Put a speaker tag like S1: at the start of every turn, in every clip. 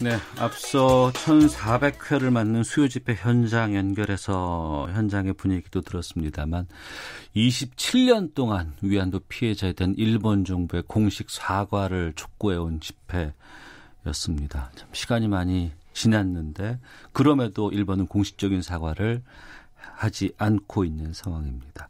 S1: 네, 앞서 1,400회를 맞는 수요 집회 현장 연결해서 현장의 분위기도 들었습니다만 27년 동안 위안도 피해자에 대한 일본 정부의 공식 사과를 촉구해 온 집회였습니다. 참 시간이 많이 지났는데 그럼에도 일본은 공식적인 사과를 하지 않고 있는 상황입니다.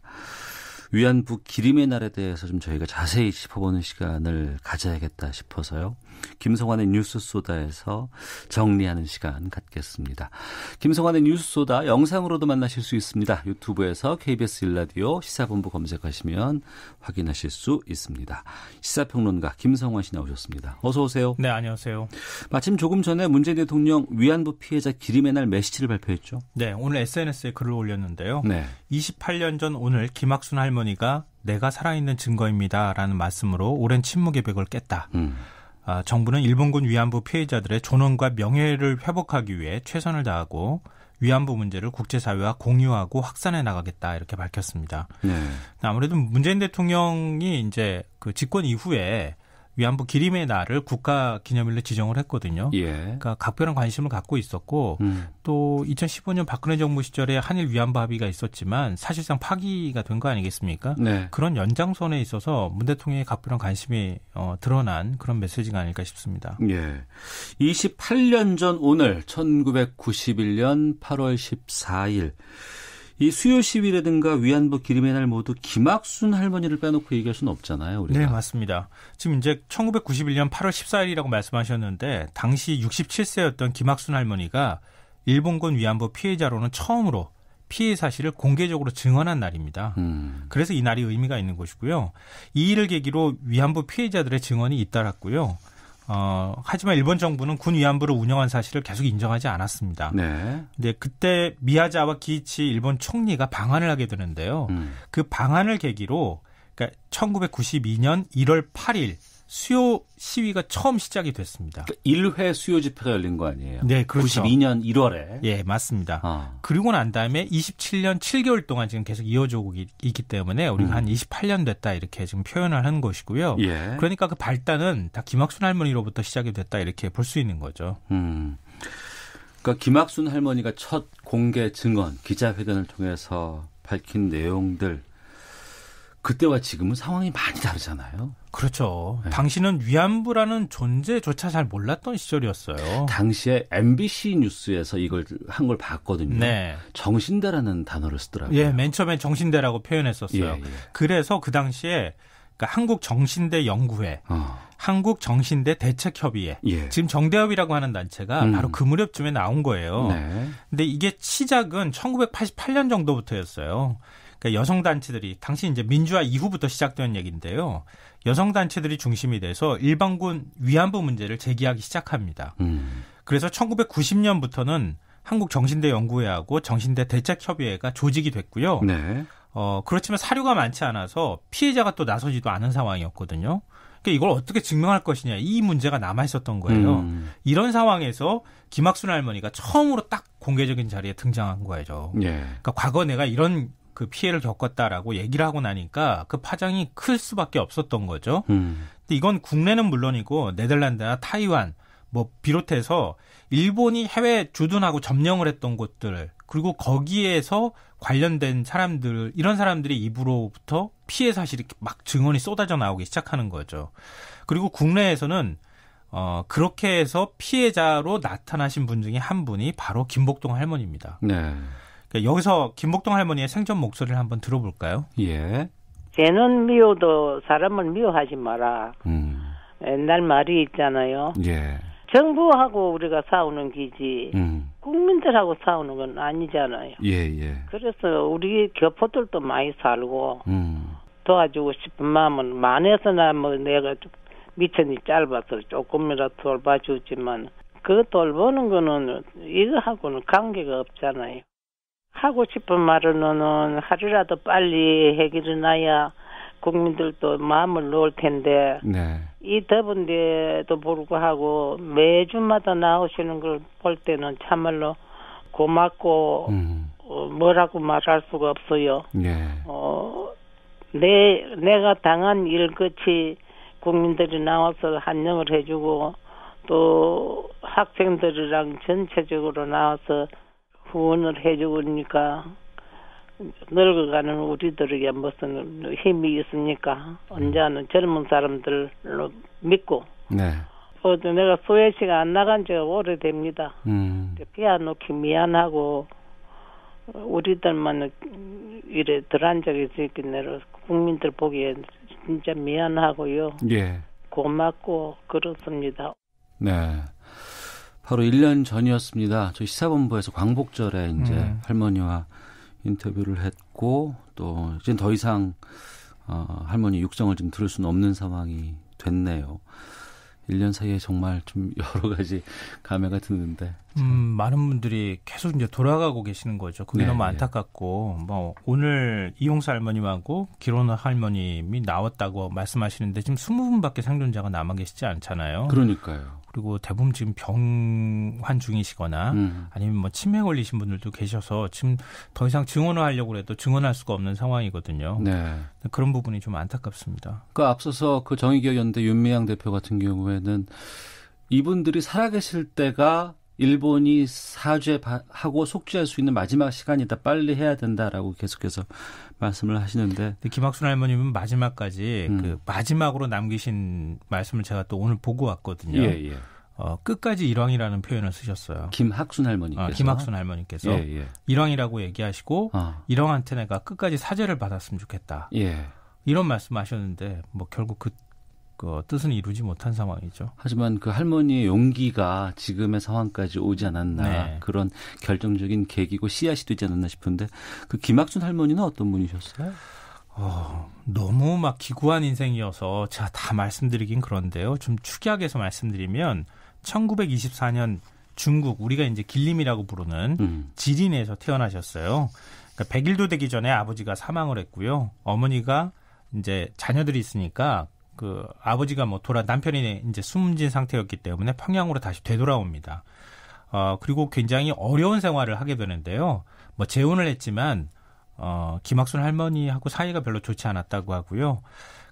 S1: 위안부 기림의 날에 대해서 좀 저희가 자세히 짚어보는 시간을 가져야겠다 싶어서요. 김성환의 뉴스소다에서 정리하는 시간 갖겠습니다. 김성환의 뉴스소다 영상으로도 만나실 수 있습니다. 유튜브에서 KBS 일라디오 시사본부 검색하시면 확인하실 수 있습니다. 시사평론가 김성환 씨 나오셨습니다. 어서 오세요.
S2: 네, 안녕하세요.
S1: 마침 조금 전에 문재인 대통령 위안부 피해자 기림의 날 메시지를 발표했죠.
S2: 네, 오늘 SNS에 글을 올렸는데요. 네. 28년 전 오늘 김학순 할머니가 내가 살아있는 증거입니다라는 말씀으로 오랜 침묵의 벽을 깼다. 음. 아, 정부는 일본군 위안부 피해자들의 존엄과 명예를 회복하기 위해 최선을 다하고 위안부 문제를 국제사회와 공유하고 확산해 나가겠다 이렇게 밝혔습니다. 네. 아무래도 문재인 대통령이 이제 그 집권 이후에 위안부 기림의 날을 국가 기념일로 지정을 했거든요. 예. 그러니까 각별한 관심을 갖고 있었고 음. 또 2015년 박근혜 정부 시절에 한일 위안부 합의가 있었지만 사실상 파기가 된 거 아니겠습니까? 네. 그런 연장선에 있어서 문 대통령의 각별한 관심이 어, 드러난 그런 메시지가 아닐까 싶습니다. 예.
S1: 28년 전 오늘 1991년 8월 14일 이 수요 시위라든가 위안부 기림의 날 모두 김학순 할머니를 빼놓고 얘기할 수는 없잖아요. 우리가. 네, 맞습니다. 지금 이제 1991년
S2: 8월 14일이라고 말씀하셨는데 당시 67세였던 김학순 할머니가 일본군 위안부 피해자로는 처음으로 피해 사실을 공개적으로 증언한 날입니다. 음. 그래서 이 날이 의미가 있는 것이고요. 이 일을 계기로 위안부 피해자들의 증언이 잇따랐고요. 어, 하지만 일본 정부는 군 위안부를 운영한 사실을 계속 인정하지 않았습니다. 네. 근데 그때 미야자와 기이치 일본 총리가 방한을 하게 되는데요. 음. 그 방한을 계기로 그러니까 1992년 1월 8일 수요 시위가 처음 시작이 됐습니다. 그러니까 1회 수요 집회가 열린 거 아니에요? 네, 그렇죠. 92년 1월에. 예, 맞습니다. 아. 그리고 난 다음에 27년 7개월 동안 지금 계속 이어져 오고 있기 때문에 우리가 음. 한 28년 됐다 이렇게 지금 표현을 하는 것이고요. 예. 그러니까 그 발단은 다 김학순 할머니로부터 시작이 됐다 이렇게 볼 수 있는
S1: 거죠. 음. 그니까 김학순 할머니가 첫 공개 증언, 기자회견을 통해서 밝힌 내용들 그때와 지금은 상황이 많이 다르잖아요. 그렇죠. 네. 당신은 위안부라는 존재조차 잘 몰랐던 시절이었어요. 당시에 MBC 뉴스에서 이걸 한 걸 봤거든요. 네. 정신대라는 단어를 쓰더라고요. 예, 맨
S2: 처음에 정신대라고 표현했었어요. 예, 예. 그래서 그
S1: 당시에
S2: 그러니까 한국 정신대 연구회, 어. 한국 정신대 대책협의회, 예. 지금 정대협이라고 하는 단체가 음. 바로 그 무렵쯤에 나온 거예요. 네. 근데 이게 시작은 1988년 정도부터였어요. 그러니까 여성 단체들이 당시 이제 민주화 이후부터 시작된 얘기인데요. 여성 단체들이 중심이 돼서 일반군 위안부 문제를 제기하기 시작합니다. 음. 그래서 1990년부터는 한국 정신대 연구회하고 정신대 대책협의회가 조직이 됐고요. 네. 어, 그렇지만 사료가 많지 않아서 피해자가 또 나서지도 않은 상황이었거든요. 그러니까 이걸 어떻게 증명할 것이냐 이 문제가 남아 있었던 거예요. 음. 이런 상황에서 김학순 할머니가 처음으로 딱 공개적인 자리에 등장한 거예요. 예. 그러니까 과거 내가 이런 그 피해를 겪었다라고 얘기를 하고 나니까 그 파장이 클 수밖에 없었던 거죠. 음. 근데 이건 국내는 물론이고 네덜란드나 타이완 뭐 비롯해서 일본이 해외 주둔하고 점령을 했던 곳들 그리고 거기에서 관련된 사람들 이런 사람들이 입으로부터 피해 사실이 막 증언이 쏟아져 나오기 시작하는 거죠. 그리고 국내에서는 어 그렇게 해서 피해자로 나타나신 분 중에 한 분이 바로 김복동 할머니입니다. 네. 네, 여기서 김복동 할머니의 생전 목소리를 한번 들어볼까요? 예.
S3: 쟤는 미워도 사람을 미워하지 마라. 음. 옛날 말이 있잖아요. 예. 정부하고 우리가 싸우는 기지 음. 국민들하고 싸우는 건 아니잖아요. 예, 예. 그래서 우리 교포들도 많이 살고 음. 도와주고 싶은 마음은 만에서나 뭐 내가 미천이 짧아서 조금이라도 돌봐주지만 그 돌보는 거는 이거하고는 관계가 없잖아요. 하고 싶은 말은 하루라도 빨리 해결이 나야 국민들도 마음을 놓을 텐데 네. 이 더운데도 불구하고 매주마다 나오시는 걸 볼 때는 참말로 고맙고 음. 어, 뭐라고 말할 수가 없어요. 네. 어, 내 내가 당한 일끝이 국민들이 나와서 환영을 해주고 또 학생들이랑 전체적으로 나와서 후원을 해주니까 늙어가는 우리들에게 무슨 힘이 있습니까? 언제는 젊은 사람들로 믿고. 네. 어제 내가 소외시가 안 나간 지가 오래됩니다. 음. 피아노키 미안하고 우리들만 이래 들한 적이 있겠네요. 국민들 보기에 진짜 미안하고요. 예. 고맙고 그렇습니다.
S1: 네. 바로 1년 전이었습니다. 저희 시사본부에서 광복절에 이제 음. 할머니와 인터뷰를 했고 또 이제 더 이상 어, 할머니 육성을 좀 들을 수는 없는 상황이 됐네요. 1년 사이에 정말 좀 여러 가지 감회가 드는데 음, 음, 많은 분들이 계속 이제 돌아가고 계시는 거죠. 그게 네, 너무 네.
S2: 안타깝고 네. 뭐 오늘 이용사 할머님하고 기론 할머님이 나왔다고 말씀하시는데 지금 20분밖에 생존자가 남아 계시지 않잖아요. 그러니까요. 그리고 대부분 지금 병환 중이시거나 음. 아니면 뭐 치매 걸리신 분들도 계셔서 지금 더 이상 증언을 하려고 해도 증언할 수가 없는 상황이거든요. 네. 그런 부분이 좀 안타깝습니다.
S1: 그 앞서서 그 정의기억연대 윤미향 대표 같은 경우에는 이분들이 살아계실 때가 일본이 사죄하고 속죄할 수 있는 마지막 시간이다. 빨리 해야 된다라고 계속해서 말씀을 하시는데
S2: 김학순 할머님은 마지막까지 음. 그 마지막으로 남기신 말씀을 제가 또 오늘 보고 왔거든요. 예, 예. 어, 끝까지 일왕이라는 표현을 쓰셨어요. 김학순 할머니께서. 아, 어, 김학순 할머니께서 예, 예. 일왕이라고 얘기하시고 아. 일왕한테 내가 끝까지 사죄를 받았으면 좋겠다. 예. 이런 말씀하셨는데 뭐 결국 그그 뜻은 이루지 못한 상황이죠.
S1: 하지만 그 할머니의 용기가 지금의 상황까지 오지 않았나 네. 그런 결정적인 계기고 씨앗이 되지 않았나 싶은데 그 김학준 할머니는 어떤 분이셨어요?
S2: 어, 너무 막 기구한 인생이어서 제가 다 말씀드리긴 그런데요. 좀 축약해서 말씀드리면 1924년 중국 우리가 이제 길림이라고 부르는 음. 지린에서 태어나셨어요. 그러니까 100일도 되기 전에 아버지가 사망을 했고요. 어머니가 이제 자녀들이 있으니까 그 아버지가 뭐 돌아 남편이 이제 숨진 상태였기 때문에 평양으로 다시 되돌아옵니다. 어 그리고 굉장히 어려운 생활을 하게 되는데요. 뭐 재혼을 했지만 어 김학순 할머니하고 사이가 별로 좋지 않았다고 하고요.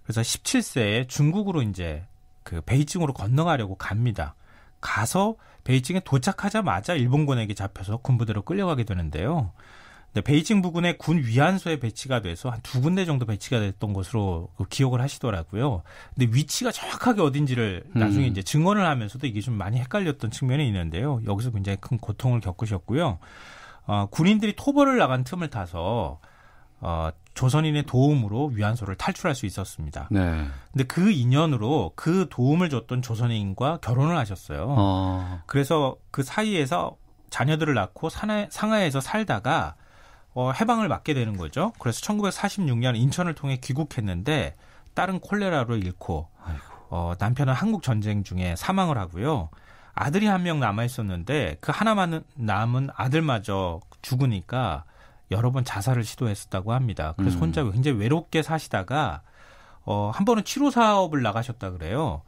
S2: 그래서 17세에 중국으로 이제 그 베이징으로 건너가려고 갑니다. 가서 베이징에 도착하자마자 일본군에게 잡혀서 군부대로 끌려가게 되는데요. 네, 베이징 부근의 군 위안소에 배치가 돼서 한 두 군데 정도 배치가 됐던 것으로 그 기억을 하시더라고요. 근데 위치가 정확하게 어딘지를 음. 나중에 음. 이제 증언을 하면서도 이게 좀 많이 헷갈렸던 측면이 있는데요. 여기서 굉장히 큰 고통을 겪으셨고요. 어, 군인들이 토벌을 나간 틈을 타서 어, 조선인의 도움으로 위안소를 탈출할 수 있었습니다. 네. 근데 그 인연으로 그 도움을 줬던 조선인과 결혼을 하셨어요. 어. 그래서 그 사이에서 자녀들을 낳고 산하, 상하에서 살다가 어, 해방을 맞게 되는 거죠. 그래서 1946년 인천을 통해 귀국했는데 딸은 콜레라로 잃고 어, 남편은 한국 전쟁 중에 사망을 하고요. 아들이 한 명 남아 있었는데 그 하나만 남은 아들마저 죽으니까 여러 번 자살을 시도했었다고 합니다. 그래서 음. 혼자 굉장히 외롭게 사시다가 어, 한 번은 치료 사업을 나가셨다 그래요.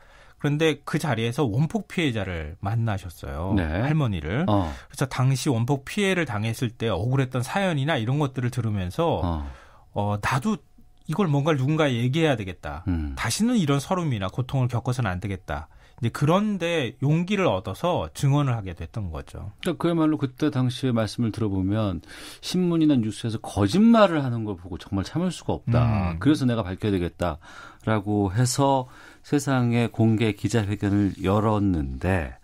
S2: 그런데 그 자리에서 원폭 피해자를 만나셨어요. 네. 할머니를. 어. 그래서 당시 원폭 피해를 당했을 때 억울했던 사연이나 이런 것들을 들으면서 어, 어 나도 이걸 뭔가 누군가 얘기해야 되겠다. 음. 다시는 이런 서름이나 고통을 겪어서는 안 되겠다. 이제 그런데 용기를 얻어서 증언을 하게 됐던 거죠.
S1: 그러니까 그야말로 그때 당시에 말씀을 들어보면 신문이나 뉴스에서 거짓말을 하는 걸 보고 정말 참을 수가 없다. 음. 그래서 내가 밝혀야 되겠다라고 해서 세상에 공개 기자회견을 열었는데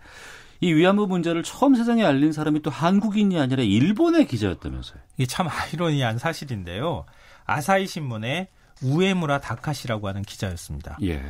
S1: 이 위안부 문제를 처음 세상에 알린 사람이 또 한국인이 아니라 일본의 기자였다면서요. 이게 참
S2: 아이러니한 사실인데요. 아사히 신문의 우에무라 다카시라고 하는 기자였습니다. 예.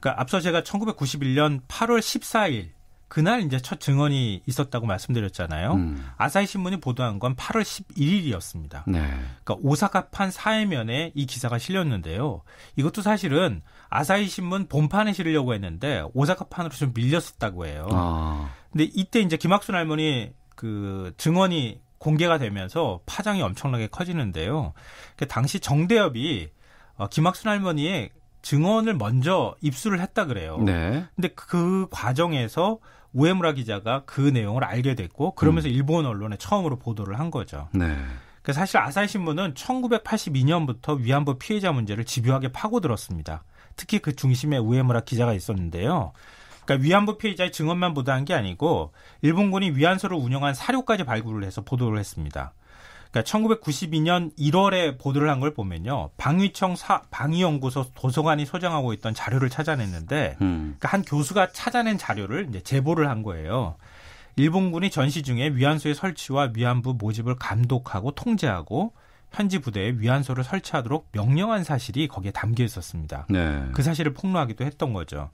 S2: 그러니까 앞서 제가 1991년 8월 14일 그날 이제 첫 증언이 있었다고 말씀드렸잖아요. 음. 아사히 신문이 보도한 건 8월 11일이었습니다. 네. 그러니까 오사카판 사회면에 이 기사가 실렸는데요. 이것도 사실은 아사히 신문 본판에 실으려고 했는데 오사카판으로 좀 밀렸었다고 해요. 아. 근데 이때 이제 김학순 할머니 그 증언이 공개가 되면서 파장이 엄청나게 커지는데요. 그 당시 정대협이 어, 김학순 할머니의 증언을 먼저 입수를 했다 그래요. 네. 근데 그 과정에서 우에무라 기자가 그 내용을 알게 됐고 그러면서 음. 일본 언론에 처음으로 보도를 한 거죠. 네. 그 사실 아사히 신문은 1982년부터 위안부 피해자 문제를 집요하게 파고들었습니다. 특히 그 중심에 우에무라 기자가 있었는데요. 그러니까 위안부 피해자의 증언만 보도한 게 아니고 일본군이 위안소를 운영한 사료까지 발굴을 해서 보도를 했습니다. 그러니까 1992년 1월에 보도를 한 걸 보면요. 방위청 사, 방위연구소 도서관이 소장하고 있던 자료를 찾아냈는데 음. 그러니까 한 교수가 찾아낸 자료를 이제 제보를 한 거예요. 일본군이 전시 중에 위안소의 설치와 위안부 모집을 감독하고 통제하고 현지 부대에 위안소를 설치하도록 명령한 사실이 거기에 담겨 있었습니다. 네. 그 사실을 폭로하기도 했던 거죠.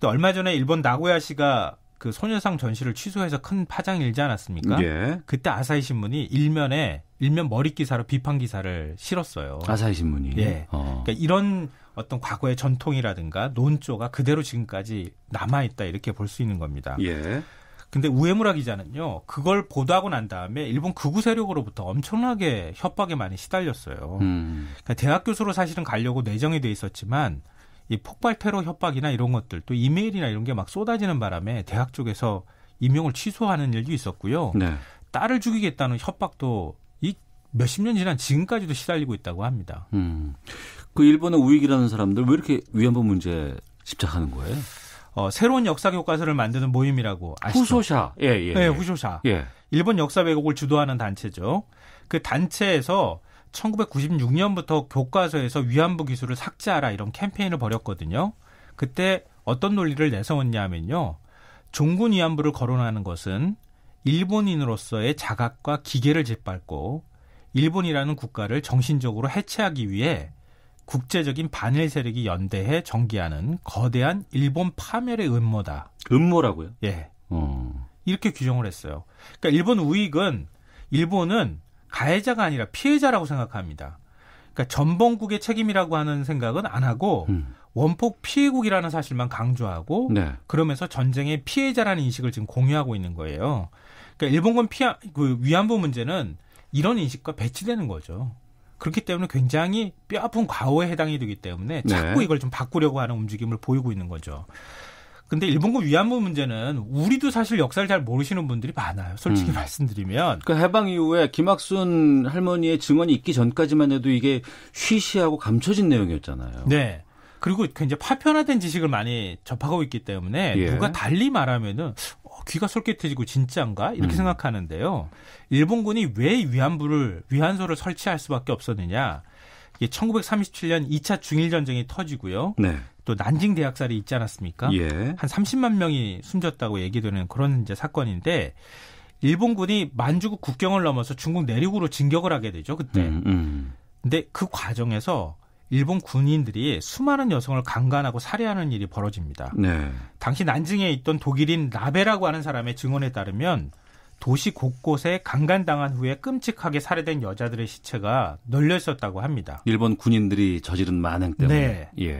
S2: 또 얼마 전에 일본 나고야시가 그 소녀상 전시를 취소해서 큰 파장이 일지 않았습니까? 예. 그때 아사히 신문이 일면에 일면 머리 기사로 비판 기사를 실었어요. 아사히 신문이. 예. 어. 그러니까 이런 어떤 과거의 전통이라든가 논조가 그대로 지금까지 남아 있다 이렇게 볼 수 있는 겁니다. 예. 근데 우에무라 기자는요, 그걸 보도하고 난 다음에 일본 극우 세력으로부터 엄청나게 협박에 많이 시달렸어요. 음. 그러니까 대학 교수로 사실은 가려고 내정이 돼 있었지만 이 폭발 테러 협박이나 이런 것들 또 이메일이나 이런 게 막 쏟아지는 바람에 대학 쪽에서 임용을 취소하는 일도 있었고요. 네. 딸을 죽이겠다는 협박도 이 몇십 년 지난 지금까지도 시달리고 있다고 합니다.
S1: 음. 그 일본의 우익이라는 사람들 왜 이렇게 위안부 문제 집착하는 거예요? 어, 새로운 역사 교과서를 만드는 모임이라고 아시죠? 후소샤. 예, 예. 네, 예. 후소샤. 예.
S2: 일본 역사 왜곡을 주도하는 단체죠. 그 단체에서 1996년부터 교과서에서 위안부 기술을 삭제하라 이런 캠페인을 벌였거든요. 그때 어떤 논리를 내세웠냐면요. 종군 위안부를 거론하는 것은 일본인으로서의 자각과 기계를 짓밟고 일본이라는 국가를 정신적으로 해체하기 위해 국제적인 반일 세력이 연대해 전개하는 거대한 일본 파멸의 음모다.
S1: 음모라고요? 예. 음.
S2: 이렇게 규정을 했어요. 그러니까 일본 우익은 일본은 가해자가 아니라 피해자라고 생각합니다. 그러니까 전범국의 책임이라고 하는 생각은 안 하고 음. 원폭 피해국이라는 사실만 강조하고 네. 그러면서 전쟁의 피해자라는 인식을 지금 공유하고 있는 거예요. 그러니까 일본군 피하, 그 위안부 문제는 이런 인식과 배치되는 거죠. 그렇기 때문에 굉장히 뼈아픈 과오에 해당이 되기 때문에 네. 자꾸 네. 이걸 좀 바꾸려고 하는 움직임을 보이고 있는 거죠. 근데 일본군 위안부 문제는 우리도 사실 역사를 잘 모르시는 분들이 많아요. 솔직히 음.
S1: 말씀드리면. 그 해방 이후에 김학순 할머니의 증언이 있기 전까지만 해도 이게 쉬쉬하고 감춰진 내용이었잖아요.
S2: 네. 그리고 굉장히 파편화된 지식을 많이 접하고 있기 때문에 예. 누가 달리 말하면은 어, 귀가 솔깃해지고 진짠가 이렇게 음. 생각하는데요. 일본군이 왜 위안부를 위안소를 설치할 수밖에 없었느냐? 이게 1937년 2차 중일 전쟁이 터지고요. 네. 또 난징 대학살이 있지 않았습니까? 예. 한 30만 명이 숨졌다고 얘기되는 그런 이제 사건인데 일본군이 만주국 국경을 넘어서 중국 내륙으로 진격을 하게 되죠. 그때.
S1: 음, 음.
S2: 근데 그 과정에서 일본 군인들이 수많은 여성을 강간하고 살해하는 일이 벌어집니다. 네. 당시 난징에 있던 독일인 라베라고 하는 사람의 증언에 따르면 도시 곳곳에 강간당한 후에 끔찍하게 살해된 여자들의 시체가 널려 있었다고 합니다.
S1: 일본 군인들이 저지른 만행 때문에. 네. 예.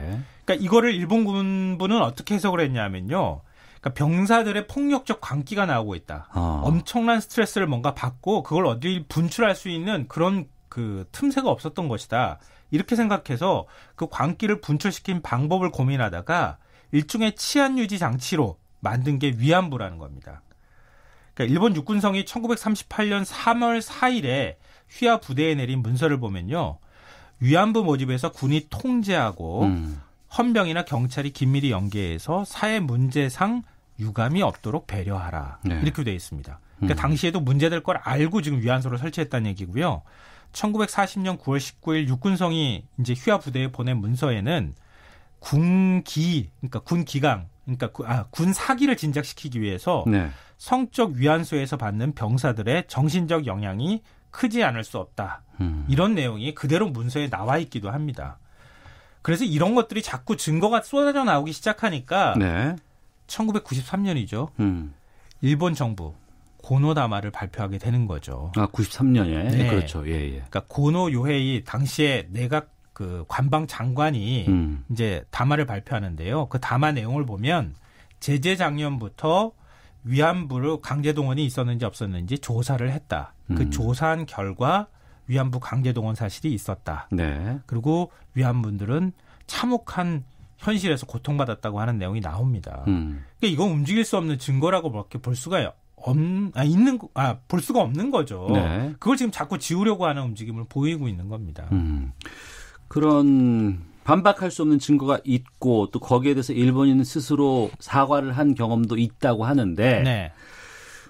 S2: 그러니까 이거를 일본 군부는 어떻게 해석을 했냐면요. 그러니까 병사들의 폭력적 광기가 나오고 있다. 어. 엄청난 스트레스를 뭔가 받고 그걸 어디 분출할 수 있는 그런 그 틈새가 없었던 것이다. 이렇게 생각해서 그 광기를 분출시킨 방법을 고민하다가 일종의 치안 유지 장치로 만든 게 위안부라는 겁니다. 그러니까 일본 육군성이 1938년 3월 4일에 휘하 부대에 내린 문서를 보면요. 위안부 모집에서 군이 통제하고 음. 헌병이나 경찰이 긴밀히 연계해서 사회 문제상 유감이 없도록 배려하라. 네. 이렇게 돼 있습니다. 그러니까 음. 당시에도 문제될 걸 알고 지금 위안소를 설치했다는 얘기고요. 1940년 9월 19일 육군성이 이제 휘하 부대에 보낸 문서에는 군기, 그러니까 군 기강, 그러니까 아, 군 사기를 진작시키기 위해서 네. 성적 위안소에서 받는 병사들의 정신적 영향이 크지 않을 수 없다. 음. 이런 내용이 그대로 문서에 나와 있기도 합니다. 그래서 이런 것들이 자꾸 증거가 쏟아져 나오기 시작하니까 네. 1993년이죠. 음. 일본 정부 고노다마를 발표하게 되는 거죠.
S1: 아, 93년에 네. 그렇죠. 예, 예. 그러니까
S2: 고노 요헤이 당시에 내각 그 관방 장관이 음. 이제 담화를 발표하는데요. 그 담화 내용을 보면 제재 작년부터 위안부로 강제 동원이 있었는지 없었는지 조사를 했다. 그 음. 조사한 결과 위안부 강제 동원 사실이 있었다. 네. 그리고 위안부들은 참혹한 현실에서 고통받았다고 하는 내용이 나옵니다. 음. 그러니까 이건 움직일 수 없는 증거라고밖에 볼 수가 없, 아, 있는, 아, 볼 수가 없는 거죠. 네. 그걸 지금 자꾸 지우려고 하는 움직임을 보이고 있는 겁니다.
S1: 음. 그런 반박할 수 없는 증거가 있고 또 거기에 대해서 일본인 은 스스로 사과를 한 경험도 있다고 하는데 네.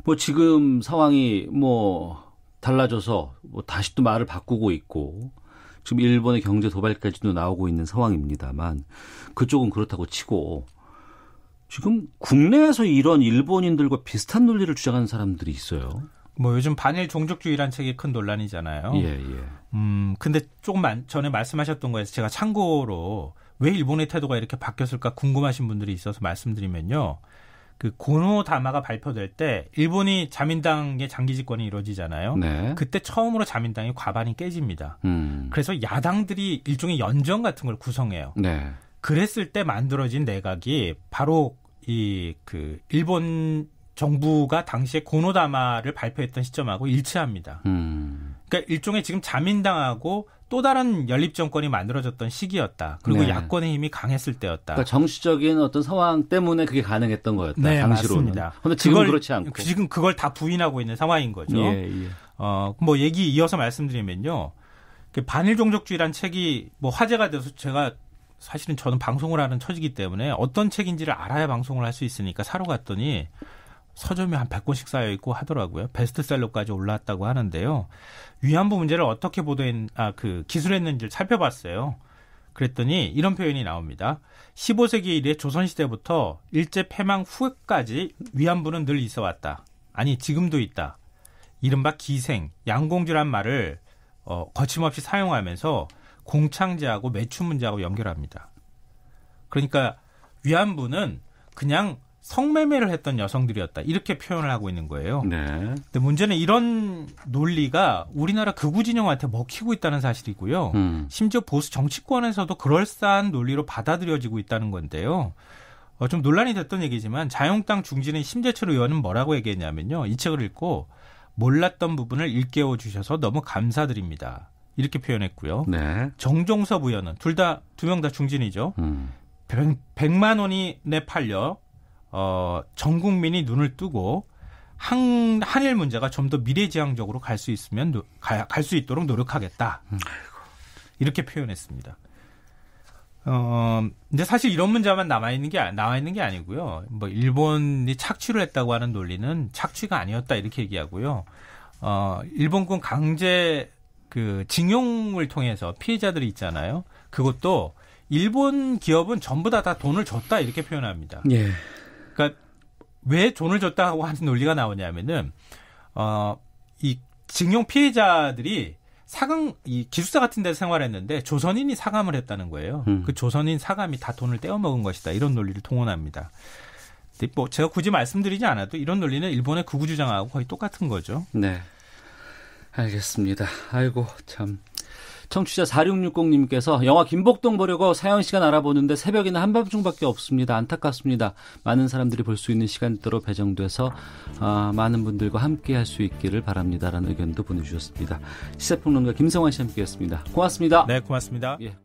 S1: 뭐 지금 상황이 뭐 달라져서 뭐 다시 또 말을 바꾸고 있고 지금 일본의 경제 도발까지도 나오고 있는 상황입니다만 그쪽은 그렇다고 치고 지금 국내에서 이런 일본인들과 비슷한 논리를 주장하는 사람들이 있어요.
S2: 뭐 요즘 반일 종족주의란 책이 큰 논란이잖아요. 예, 예. 음, 근데 조금 전에 말씀하셨던 거에서 제가 참고로 왜 일본의 태도가 이렇게 바뀌었을까 궁금하신 분들이 있어서 말씀드리면요. 그 고노다마가 발표될 때 일본이 자민당의 장기 집권이 이루어지잖아요. 네. 그때 처음으로 자민당이 과반이 깨집니다. 음. 그래서 야당들이 일종의 연정 같은 걸 구성해요. 네. 그랬을 때 만들어진 내각이 바로 이 그 일본 정부가 당시에 고노다마를 발표했던 시점하고 일치합니다. 음. 그러니까 일종의 지금 자민당하고 또 다른 연립 정권이 만들어졌던 시기였다. 그리고 네. 야권의 힘이 강했을 때였다. 그러니까
S1: 정치적인 어떤 상황 때문에 그게 가능했던 거였다. 네, 당시로는. 그런데 지금 그걸, 그렇지 않고
S2: 지금 그걸 다 부인하고 있는 상황인 거죠. 예, 예. 어뭐 얘기 이어서 말씀드리면요. 그 반일 종족주의란 책이 뭐 화제가 돼서 제가 사실은 저는 방송을 하는 처지기 때문에 어떤 책인지를 알아야 방송을 할 수 있으니까 사러 갔더니 서점에한 100권씩 쌓여 있고 하더라고요. 베스트셀러까지 올라왔다고 하는데요. 위안부 문제를 어떻게 보도했 아그 기술했는지를 살펴봤어요. 그랬더니 이런 표현이 나옵니다. 15세기 이래 조선시대부터 일제 패망 후까지 위안부는 늘 있어 왔다. 아니 지금도 있다. 이른바 기생, 양공주란 말을 어, 거침없이 사용하면서 공창제하고 매춘 문제하고 연결합니다. 그러니까 위안부는 그냥 성매매를 했던 여성들이었다. 이렇게 표현을 하고 있는 거예요. 네. 근데 문제는 이런 논리가 우리나라 극우진영한테 먹히고 있다는 사실이고요. 음. 심지어 보수 정치권에서도 그럴싸한 논리로 받아들여지고 있다는 건데요. 어, 좀 논란이 됐던 얘기지만 자영당 중진인 심재철 의원은 뭐라고 얘기했냐면요. 이 책을 읽고 몰랐던 부분을 일깨워 주셔서 너무 감사드립니다. 이렇게 표현했고요. 네. 정종섭 의원은 둘다 두 명 다 중진이죠. 음. 100, 만 원이 내 팔려 어, 전 국민이 눈을 뜨고 한, 한일 문제가 좀 더 미래지향적으로 갈 수 있으면 갈 수 있도록 노력하겠다. 음. 이렇게 표현했습니다. 어, 근데 사실 이런 문제만 남아 있는 게 나와 있는 게 아니고요. 뭐 일본이 착취를 했다고 하는 논리는 착취가 아니었다 이렇게 얘기하고요. 어, 일본군 강제 그 징용을 통해서 피해자들이 있잖아요. 그것도 일본 기업은 전부 다 다 돈을 줬다 이렇게 표현합니다. 예. 그러니까 왜 존을 줬다 고 하는 논리가 나오냐면은 어이 징용 피해자들이 사강 이 기숙사 같은 데서 생활했는데 조선인이 사감을 했다는 거예요. 음. 그 조선인 사감이 다 돈을 떼어 먹은 것이다. 이런 논리를 동원합니다. 뭐 제가 굳이 말씀드리지 않아도 이런 논리는 일본의
S1: 구구 주장하고 거의 똑같은 거죠. 네. 알겠습니다. 아이고 참 청취자 4660님께서 영화 김복동 보려고 사연 시간 알아보는데 새벽에는 한밤중밖에 없습니다. 안타깝습니다. 많은 사람들이 볼 수 있는 시간대로 배정돼서 아, 많은 분들과 함께 할 수 있기를 바랍니다라는 의견도 보내주셨습니다. 시세평론가 김성환 씨 함께했습니다. 고맙습니다. 네, 고맙습니다. 예.